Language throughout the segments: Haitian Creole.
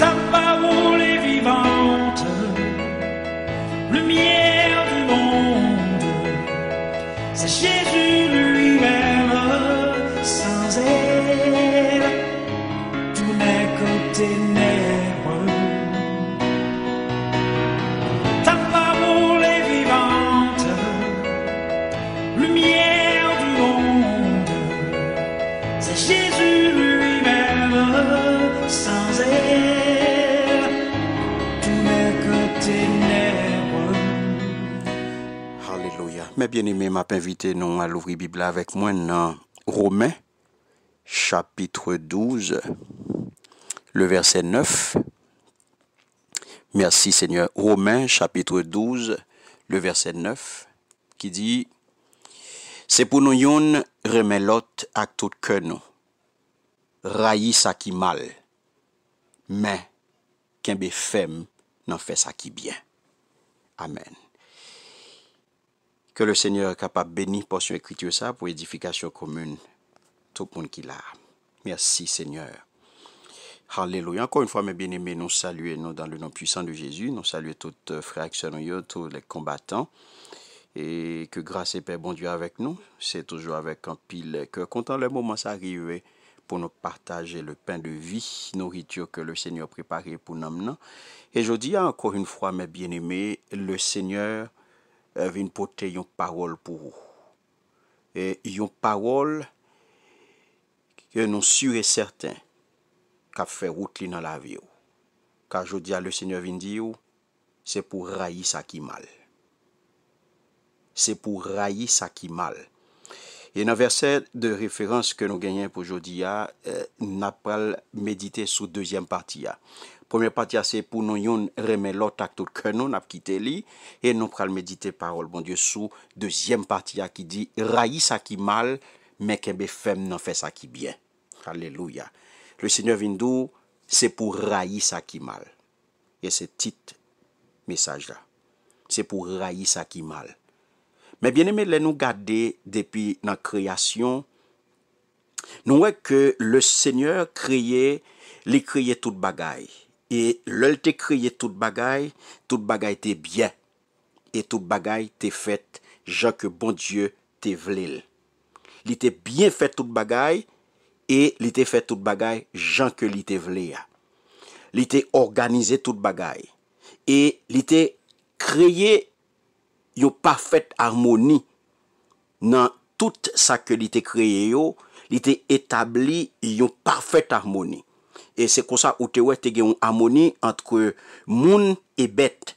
Somebody. mes bien aimé, m'a invité nous à l'ouvrir Bible avec moi dans Romains chapitre 12, le verset 9. Merci Seigneur. Romains chapitre 12, le verset 9 qui dit C'est pour nous yon remet l'autre à tout que nous. Rayi ça qui mal. Mais qu'un femme n'en fait ça qui bien. Amen que le Seigneur est capable de bénir pour son écriture ça, pour édification commune, tout le monde qui l'a. Merci Seigneur. Alléluia. Encore une fois, mes bien-aimés, nous saluons nous, dans le nom puissant de Jésus. Nous saluons tous les euh, frères et sœurs, tous les combattants. Et que grâce et paix, bon Dieu, avec nous. C'est toujours avec un pile que, content. le moment s'arrive, pour nous partager le pain de vie, nourriture que le Seigneur préparé pour nous. Et je dis encore une fois, mes bien-aimés, le Seigneur Eh, vin pote yon parol pou ou. E yon parol, ke non sure certain, kap fe rout li nan la vi ou. Ka jodi a le seigne vin di ou, se pou rayi sa ki mal. Se pou rayi sa ki mal. Yen nan verse de referans ke nou genyen pou jodi ya, nan pral medite sou dezyen pati ya. Poumen pati ya se pou nou yon reme lot ak tout konon ap kite li, e nan pral medite parol bon die sou dezyen pati ya ki di, rayi sa ki mal, men kembe fem nan fe sa ki bien. Aleluya. Le seigneur vindou, se pou rayi sa ki mal. E se tit mesaj la. Se pou rayi sa ki mal. Men biene men lè nou gade depi nan kreasyon, nou wè ke le seigneur kreye, li kreye tout bagay. E lèl te kreye tout bagay, tout bagay te byen. E tout bagay te fèt, jan ke bon Diyo te vlil. Li te byen fèt tout bagay, e li te fèt tout bagay, jan ke li te vlil. Li te organize tout bagay. E li te kreye, yon parfet armoni nan tout sa ke li te kreye yo, li te etabli yon parfet armoni. E se konsa ou te wè te gen yon armoni antre moun e bet,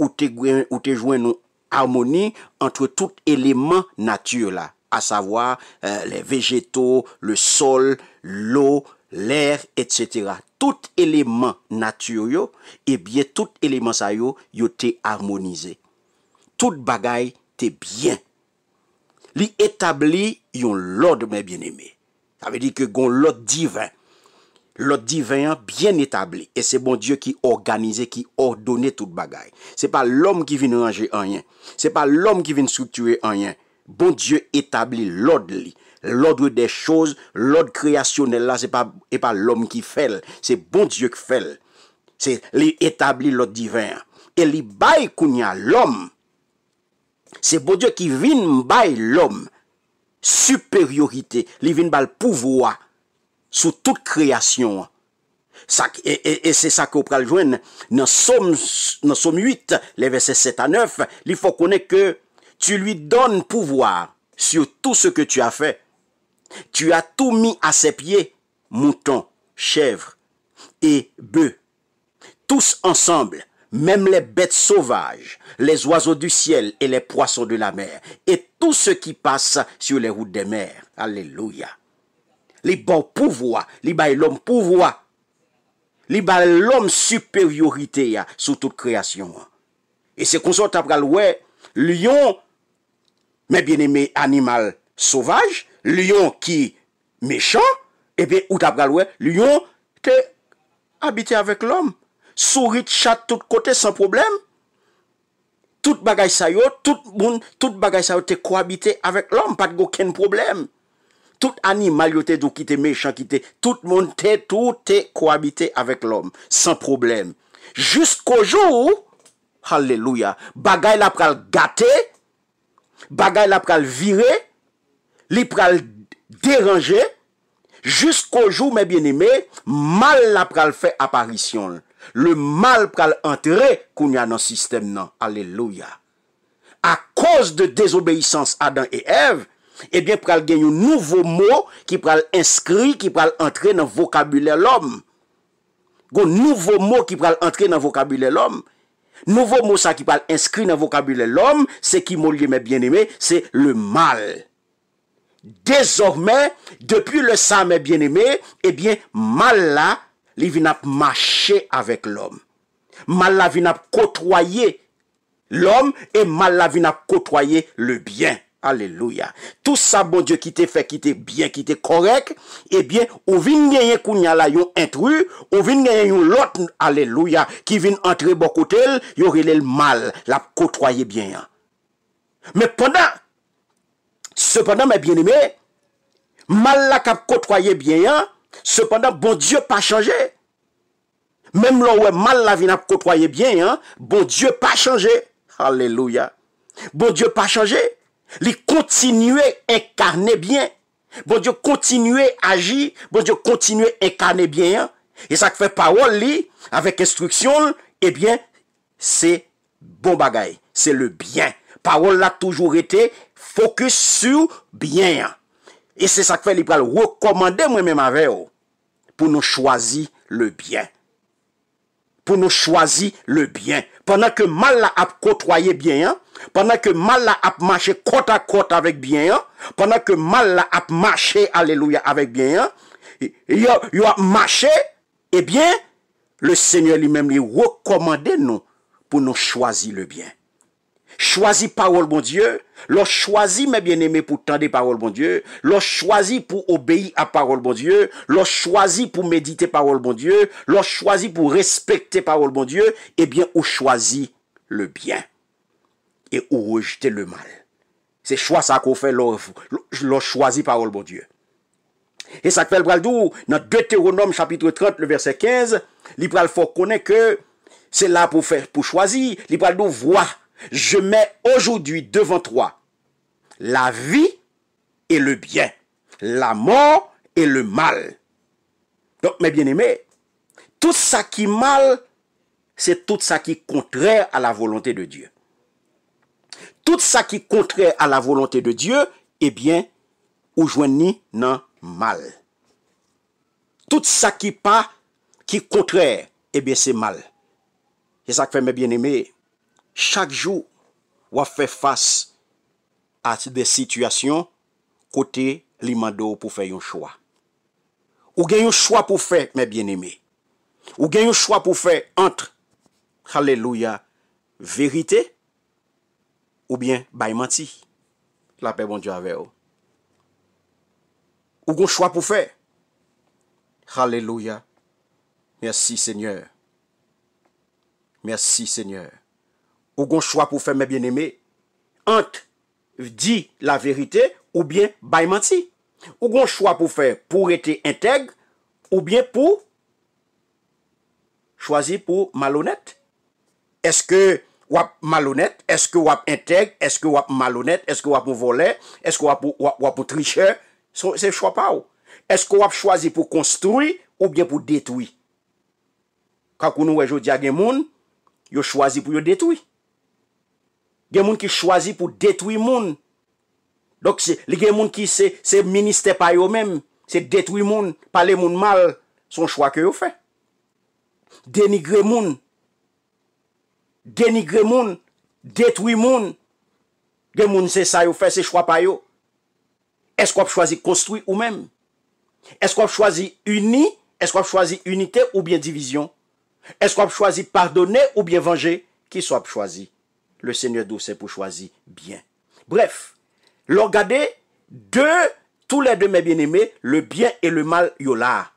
ou te jwen yon armoni antre tout eleman natur la, a savoi le vejeto, le sol, l'o, l'er, etc. Tout eleman natur yo, e bie tout eleman sa yo, yo te armonize. Tout bagay te byen. Li etabli yon lode mè byen eme. Tave di ke gon lode divan. Lode divan, byen etabli. E se bon Diyo ki organize, ki ordone tout bagay. Se pa l'om ki vin ranger anyen. Se pa l'om ki vin sutue anyen. Bon Diyo etabli lode li. Lode de chouz, lode kreasyonel la. Se pa l'om ki fel. Se bon Diyo ki fel. Se li etabli lode divan. E li bay kounya l'om. C'est bon Dieu qui vient l'homme, supériorité, Supériorité. Il vient pouvoir sur toute toute ça ça Et c'est ça qu'on peut pral dans 8, les versets 7 à 9, il faut connaître que tu lui donnes pouvoir sur tout ce que tu as fait. Tu as tout mis à ses pieds, Mouton, chèvre et bœuf. tous ensemble même les bêtes sauvages, les oiseaux du ciel et les poissons de la mer, et tout ce qui passe sur les routes des mers. Alléluia. Les bons pouvoir, les l'homme pouvoir, les l'homme supériorité sur toute création. Et c'est qu'on sort après lion, mes bien aimé animal sauvage, lion qui méchant, et bien ou t'as lion qui habite avec l'homme. Sourit, chat, tout kote, san problem. Tout bagay sayo, tout moun, tout bagay sayo te kou habite avèk l'om, pat gò ken problem. Tout animalyote dò ki te mechakite, tout moun te, tout te kou habite avèk l'om, san problem. Jusk ojou, hallelouya, bagay la pral gate, bagay la pral vire, li pral deranje. Jusk ojou, mè bien imè, mal la pral fè aparisyon lè. Le mal pral antre koun ya nan sistem nan. Aleluya. A koz de dezobeysans Adam e Ev, eh ebyen pral gen yon nouvo mo ki pral inskri, ki pral antre nan vokabule lom. Gon nouvo mo ki pral antre nan vokabule lom. Nouvo mo sa ki pral inskri nan vokabule lom, se ki molye men bieneme, se le mal. Dezorme, depu le sa men bieneme, ebyen eh mal la, li vin ap mache avek l'om. Mal la vin ap kotwaye l'om, e mal la vin ap kotwaye le byen. Aleluya. Tout sa bon Diyo ki te fe, ki te byen, ki te korek, e eh byen, ou vin nyeye kounya la yon intru, ou vin nyeye yon lot, aleluya, ki vin antre bokotel, yon rilel mal, la kotwaye byen. Me pondan, sepondan me byen ime, mal la kap kotwaye byen yon, Cependant, bon Dieu pas changé. Même là mal la vie n'a bien, hein, bon Dieu pas changé. Alléluia. Bon Dieu pas changé. Il continue incarner bien. Bon Dieu continue agir. Bon Dieu continue incarner bien. Hein. Et ça fait parole li, avec instruction, eh bien, c'est bon bagaille. C'est le bien. Parole a toujours été focus sur bien. Et c'est ça que fait recommander moi-même avec pour nous choisir le bien. Pour nous choisir le bien. Pendant que mal a côtoyé bien, hein, pendant que mal a marché côte à côte avec bien, hein, pendant que mal a marché, alléluia, avec bien, hein, il a marché, eh bien, le Seigneur lui-même lui recommandait nous pour nous choisir le bien. Choisi parole bon Dieu, l'on choisi mes bien-aimés pour tendre parole bon Dieu, l'on choisi pour obéir à parole bon Dieu, l'on choisi pour méditer parole bon Dieu, l'on choisi pour respecter parole bon Dieu, eh bien on choisi le bien et on rejeter le mal. C'est choix ça qu'on fait l'on choisi parole bon Dieu. Et ça fait le dans Deutéronome chapitre 30 le verset 15, il faut connaître que c'est là pour faire pour choisir, il voit, je mets aujourd'hui devant toi la vie et le bien, la mort et le mal. Donc, mes bien-aimés, tout ça qui est mal, c'est tout ça qui est contraire à la volonté de Dieu. Tout ça qui est contraire à la volonté de Dieu, eh bien, ou non, mal. Tout ça qui pas, qui est contraire, eh bien, c'est mal. C'est ça que fait mes bien-aimés chaque jour, vous faire face à des situations côté l'imando pour faire un choix. Ou gagne un choix pour faire, mes bien-aimés. Ou gagne un choix pour faire entre, hallelujah, vérité ou bien baïmenti. La paix, de Dieu, avec vous. Ou gagne un choix pour faire. Hallelujah. Merci Seigneur. Merci Seigneur. Ou gon chwa pou fè mè bienemè? Ant di la verite ou bien baymant si? Ou gon chwa pou fè pou ete entèg ou bien pou chwazi pou malonèt? Eske wap malonèt? Eske wap entèg? Eske wap malonèt? Eske wap mou volè? Eske wap mou trichè? Se chwa pa ou? Eske wap chwazi pou konstrui ou bien pou detoui? Kwa koun nou wè jo diagè moun, yo chwazi pou yo detoui. Gen moun ki chwazi pou detwi moun. Donk li gen moun ki se minister pa yo men, se detwi moun, pale moun mal, son chwa ke yo fe. Deni gen moun, deni gen moun, detwi moun, gen moun se sa yo fe, se chwa pa yo. Esk wap chwazi konstwi yo men? Esk wap chwazi uni, esk wap chwazi unitè ou bien divizyon? Esk wap chwazi pardone ou bien vange, ki swap chwazi? le Seigneur c'est pour choisir bien. Bref, regardez deux, tous les deux mes bien-aimés, le bien et le mal, yola, là.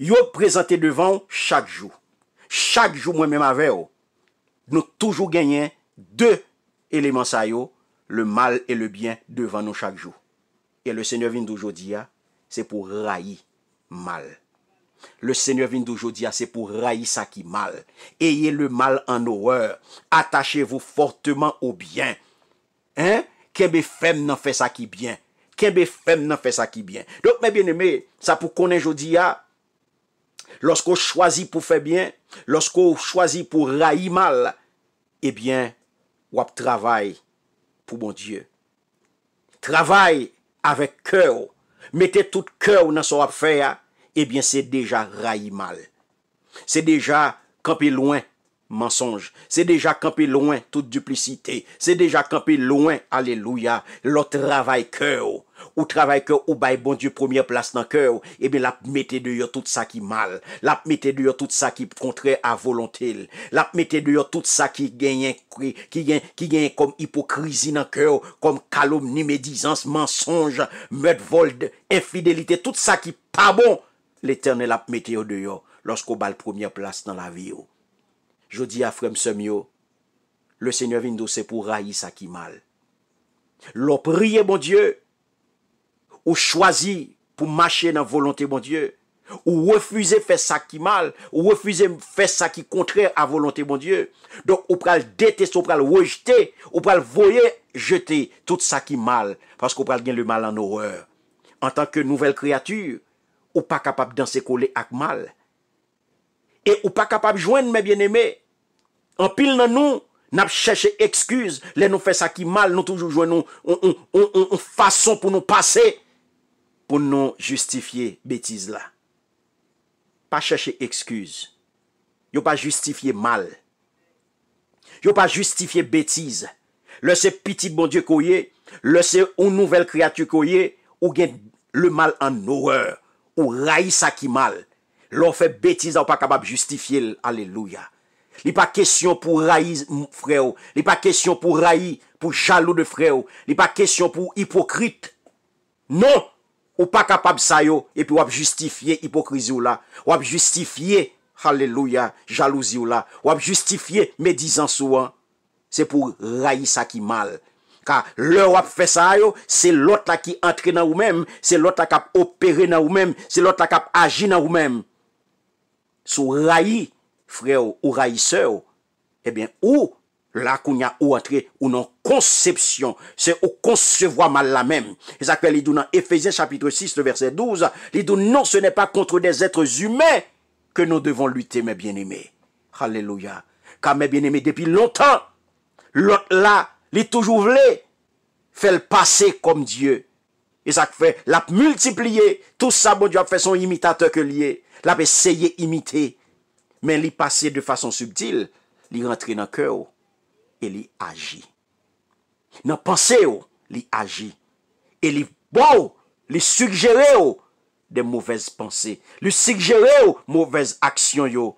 Yo présenté devant chaque jour. Chaque jour, moi-même avec vous. Nous toujours gagné deux éléments ça le mal et le bien devant nous chaque jour. Et le Seigneur vient d'aujourd'hui, c'est pour railler mal. Le seigneur vin do jodia se pou rayi sa ki mal. Eye le mal an nouweur. Atache vou forteman ou bien. Hein? Ken be fem nan fe sa ki bien. Ken be fem nan fe sa ki bien. Dok me ah, bien eme, sa pou konen jodia. Lorsk ou chwazi pou fe bien. Lorsk ou chwazi pou rayi mal. Ebyen, wap travay pou bon dieu. Travay avek kew. Mete tout kew nan so wap fe ya. Ah. Ebyen, eh se deja rayi mal. Se deja kampi loin, mensonj. Se deja kampi loin, bon eh tout duplisite. Se deja kampi loin, aleluya, lo travay kèw. Ou travay kèw ou bay bon di premier plas nan kèw. Ebyen, la mette deyo tout sa ki mal. La mette deyo tout sa ki kontre avolontil. La mette deyo tout sa ki genyen kom hipokrizi nan kèw. Kom kaloum, nimedizans, mensonj, mèdvold, infidelite. Tout sa ki pa bon. l'éternel ap metèyo de yo, lòskou ba l'proumyè plas nan la viyo. Jodi a fremsemyo, le sènyò vindo se pou rayi sa ki mal. Lò priye, mon Diyo, ou chwazi pou machè nan volontè, mon Diyo, ou refuze fè sa ki mal, ou refuze fè sa ki kontrè an volontè, mon Diyo. Donk, ou pral deteste, ou pral wòjtè, ou pral voyè jètè tout sa ki mal, paskou pral gen lè mal an oròr. An tanke nouvel kreatur, Ou pa kapab dan se kole ak mal. E ou pa kapab jwen me bieneme. An pil nan nou. Nap chèche eksküz. Le nou fè sa ki mal. Nou toujou jwen nou. Ou ou ou ou ou ou fason pou nou pase. Pou nou justifiye betiz la. Pa chèche eksküz. Yo pa justifiye mal. Yo pa justifiye betiz. Le se piti bon die koye. Le se ou nouvel kreatye koye. Ou gen le mal an nou re. Ou rayi sa ki mal, lò fè bètizan ou pa kabab justifiye, aleluya. Li pa kesyon pou rayi freyo, li pa kesyon pou rayi pou jalou de freyo, li pa kesyon pou hipokrit, non, ou pa kabab sayo, epi wap justifiye hipokrizi ou la, wap justifiye, aleluya, jalouzi ou la, wap justifiye, me dizan souan, se pou rayi sa ki mal. Car l'heure fait ça, c'est l'autre là qui entre dans vous-même, c'est l'autre qui opère opéré dans vous-même, c'est l'autre là qui a agi dans vous-même. Sous raï frère ou raïsseur, eh bien, ou là qu'on y a ou entre ou non conception, c'est au concevoir mal la même. Et ça qu'elle dit dans Ephésiens chapitre 6, verset 12, il dit non, ce n'est pas contre des êtres humains que nous devons lutter, mes bien-aimés. Alléluia. Car mes bien-aimés, depuis longtemps, l'autre là, Li toujou vle, fel pase kom Diyo. E sak fe, lap multipliye, tout sa bon Diyo ap fè son imitateur ke liye. Lap eseye imite, men li pase de fason subtil, li rentre nan kè ou, e li agi. Nan panse ou, li agi. E li bou, li sugere ou, de mouvez panse. Li sugere ou, mouvez aksyon yo.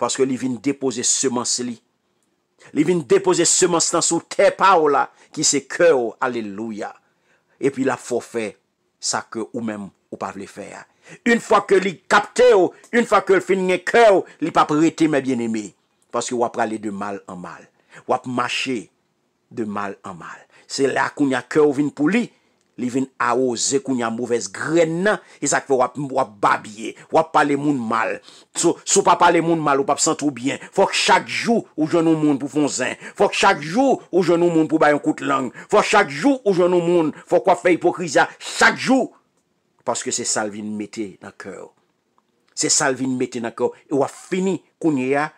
Paske li vin depose semanse li. Li vin depoze semanstans ou te pa ou la ki se kè ou, aleluya. E pi la fofè sa kè ou mèm ou pa vle fè ya. Un fwa ke li kapte ou, un fwa ke fin nye kè ou, li pa prete mè bien emi. Paske wap rale de mal an mal. Wap mache de mal an mal. Se la koun ya kè ou vin pou li. Li vin a o ze koun ya mouvez gren nan, e sak fe wap wap babye, wap pale moun mal. Sou pa pale moun mal ou pap san tou bien, fok chak jou ou jounou moun pou fon zin, fok chak jou ou jounou moun pou bayon kout lang, fok chak jou ou jounou moun, fok wap fe hipokriza, chak jou, paske se salvin mette na kèw. Se salvin mette na kèw, e wap fini koun ya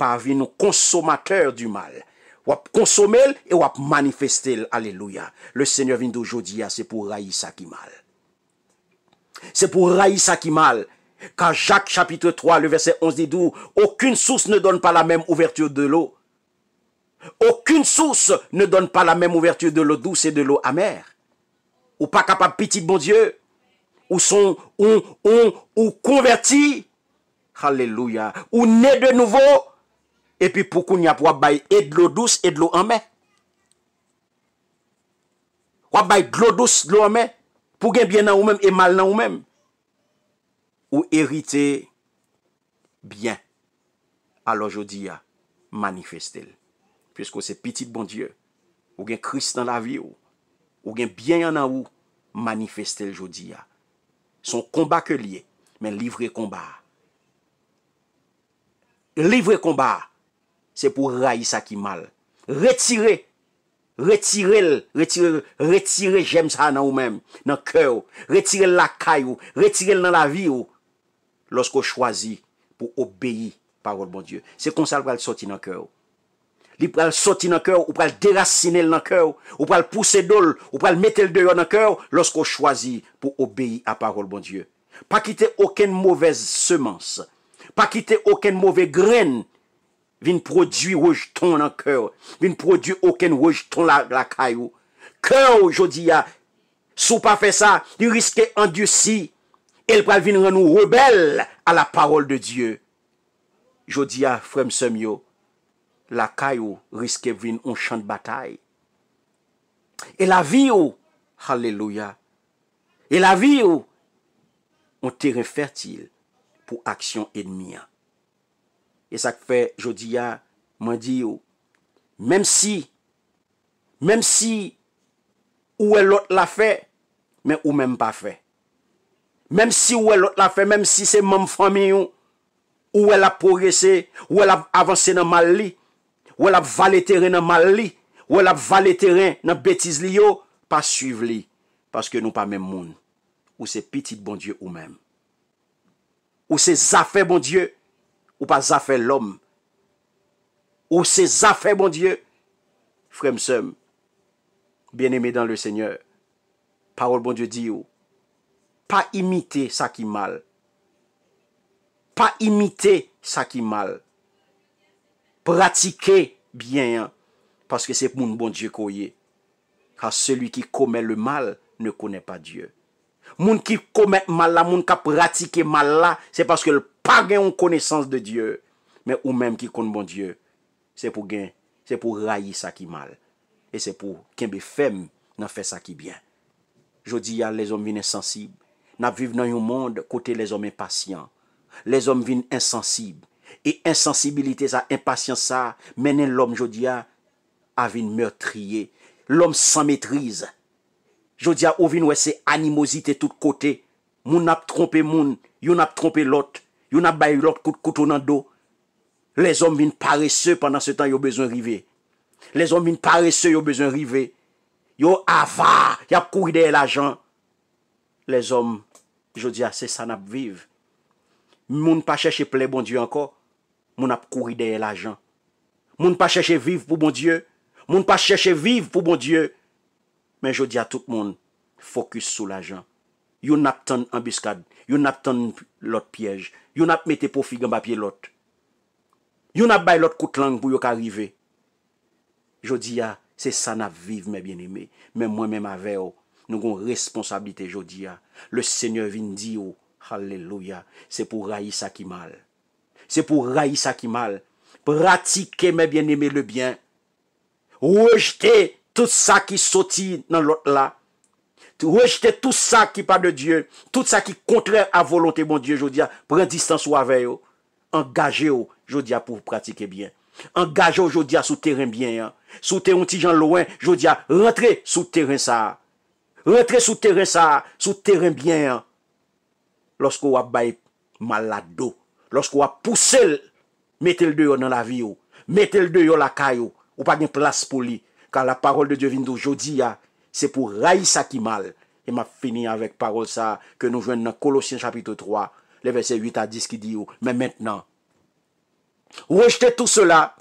par vin konsomater du mal. Wap consommer et wap manifester. Alléluia. Le Seigneur vient d'aujourd'hui, ah, c'est pour Raïs ça qui mal. C'est pour Raïs ça qui mal. Car Jacques chapitre 3, le verset 11 dit d'où aucune source ne donne pas la même ouverture de l'eau. Aucune source ne donne pas la même ouverture de l'eau douce et de l'eau amère. Ou pas capable, petit bon Dieu. Ou sont, ou, ou, ou convertis. Alléluia. Ou nés de nouveau E pi pou koun yap wap bay e dlo dous e dlo anmen. Wap bay dlo dous dlo anmen. Pou gen bien nan ou menm e mal nan ou menm. Ou erite bien. Alo jodi ya manifestel. Pyesko se pitit bon dieu. Ou gen krist nan la vi ou. Ou gen bien yan nan ou manifestel jodi ya. Son komba ke liye men livre komba. Livre komba. Se pou rayi sa ki mal. Retire. Retire l. Retire jem sa nan ou men. Nan kèw. Retire l la kay ou. Retire l nan la vi ou. Lorsk ou chwazi pou obeyi parol bon Diyo. Se konsal pral soti nan kèw. Li pral soti nan kèw. Ou pral derasine l nan kèw. Ou pral pousse dol. Ou pral mette l deyon nan kèw. Lorsk ou chwazi pou obeyi a parol bon Diyo. Pa kite oken mouvez semanse. Pa kite oken mouvez grenn. Vin produy wouj ton nan kèw. Vin produy ouken wouj ton la kèw. Kèw, jodi ya. Sou pa fe sa, li riske an du si. El pa vin ren nou rebel a la parol de Diyo. Jodi ya, fremsemyo. La kèw riske vin an chan batay. E la vi yo, haleluya. E la vi yo, an teren fertil pou aksyon enmiya. Esak fè, jodi ya, mwen di yo, mèm si, mèm si, ou el lot la fè, mèm ou mèm pa fè. Mèm si ou el lot la fè, mèm si se mèm fami yo, ou el la progresè, ou el avansè nan mal li, ou el ap valè terè nan mal li, ou el ap valè terè nan bètiz li yo, pa suiv li, paske nou pa mèm moun. Ou se pitit bon die ou mèm. Ou se zafè bon die yo, ou pas affaire l'homme. Ou ses affaires, bon Dieu. Frère bien-aimé dans le Seigneur, parole bon Dieu dit, pas imiter ça qui mal. Pas imiter ça qui mal. Pratiquer bien, hein, parce que c'est pour bon Dieu est. Car celui qui commet le mal ne connaît pas Dieu. Moun qui commet mal là, mon qui pratique mal là, c'est parce que le pa gen yon konesans de Diyo, men ou menm ki kon bon Diyo, se pou gen, se pou rayi sa ki mal, e se pou kenbe fem nan fe sa ki bien. Jodi ya, les om vin insensib, nap viv nan yon mond, kote les om impasyant, les om vin insensib, e insensibilite sa, impasyant sa, menen lom, jodi ya, avin meurtriye, lom san metrize, jodi ya, ou vin wese animozite tout kote, moun ap trompe moun, yon ap trompe lote, Yon ap bayi lot koutou nan do. Lez om min parese pendant se tan yo bezon rive. Lez om min parese yo bezon rive. Yo ava, yap kourideye la jan. Lez om, jodi a se san ap vive. Moun pa chèche ple bon die anko, moun ap kourideye la jan. Moun pa chèche vive pou bon die. Moun pa chèche vive pou bon die. Men jodi a tout moun fokus sou la jan. Yon ap tan ambiskade. Yon ap ton lot piyej. Yon ap mette pou figan ba piye lot. Yon ap bay lot kout lang pou yon ka rive. Jodi ya, se sa nap vive me bien ime. Men mwen men ma ve yo. Nou gon responsabilite jodi ya. Le seigneur vin di yo. Oh, Halleluja. Se pou rayi sa ki mal. Se pou rayi sa ki mal. Pratike me bien ime le bien. Rejte tout sa ki soti nan lot la. rejte tout sa ki pa de Diyo, tout sa ki kontre a volonté mon Diyo, jodi ya, pren distanso avè yo, engaje yo, jodi ya, pou pratike bien, engaje yo, jodi ya, sou teren bien, sou teren ti jan louen, jodi ya, rentre sou teren sa, rentre sou teren sa, sou teren bien, losko wap bay malado, losko wap poussel, metel de yo nan la vi yo, metel de yo la kay yo, ou pa gen plas pou li, ka la parol de Diyo vindo, jodi ya, c'est pour railler qui mal. Et m'a fini avec parole ça que nous jouons dans Colossiens chapitre 3, les versets 8 à 10 qui dit, mais maintenant, rejetez tout cela,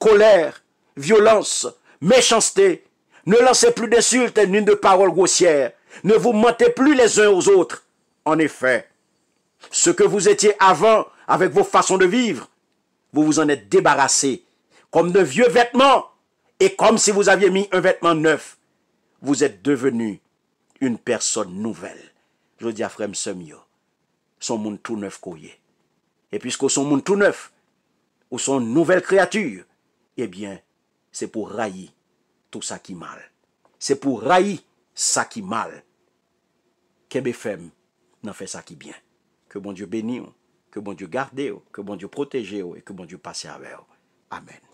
colère, violence, méchanceté, ne lancez plus d'insultes ni de paroles grossières, ne vous mentez plus les uns aux autres. En effet, ce que vous étiez avant avec vos façons de vivre, vous vous en êtes débarrassé, comme de vieux vêtements, et comme si vous aviez mis un vêtement neuf vous êtes devenu une personne nouvelle. Je dis à frère Semio. son monde tout neuf courrier. Et puisque son monde tout neuf, ou son nouvelle créature, eh bien, c'est pour railler tout ça qui mal. C'est pour railler ça qui mal. mes femme n'en fait ça qui bien. Que bon Dieu bénisse, que bon Dieu garde, que bon Dieu protège, et que bon Dieu passe avec. Amen.